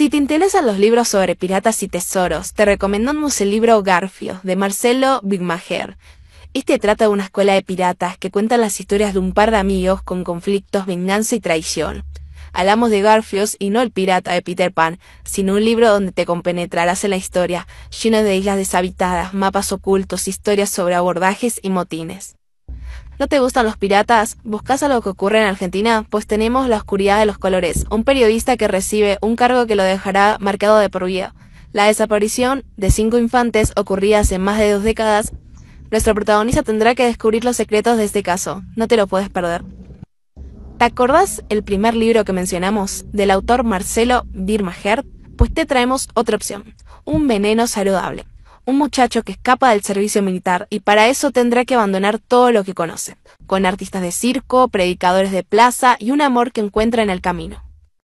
Si te interesan los libros sobre piratas y tesoros, te recomendamos el libro Garfios, de Marcelo Bigmajer. Este trata de una escuela de piratas que cuentan las historias de un par de amigos con conflictos, venganza y traición. Hablamos de Garfios y no el pirata de Peter Pan, sino un libro donde te compenetrarás en la historia, lleno de islas deshabitadas, mapas ocultos, historias sobre abordajes y motines. ¿No te gustan los piratas? Buscas a lo que ocurre en Argentina, pues tenemos La Oscuridad de los Colores, un periodista que recibe un cargo que lo dejará marcado de por vida. La desaparición de cinco infantes ocurría hace más de dos décadas. Nuestro protagonista tendrá que descubrir los secretos de este caso. No te lo puedes perder. ¿Te acordás el primer libro que mencionamos del autor Marcelo Birmaher? Pues te traemos otra opción, un veneno saludable un muchacho que escapa del servicio militar y para eso tendrá que abandonar todo lo que conoce, con artistas de circo, predicadores de plaza y un amor que encuentra en el camino.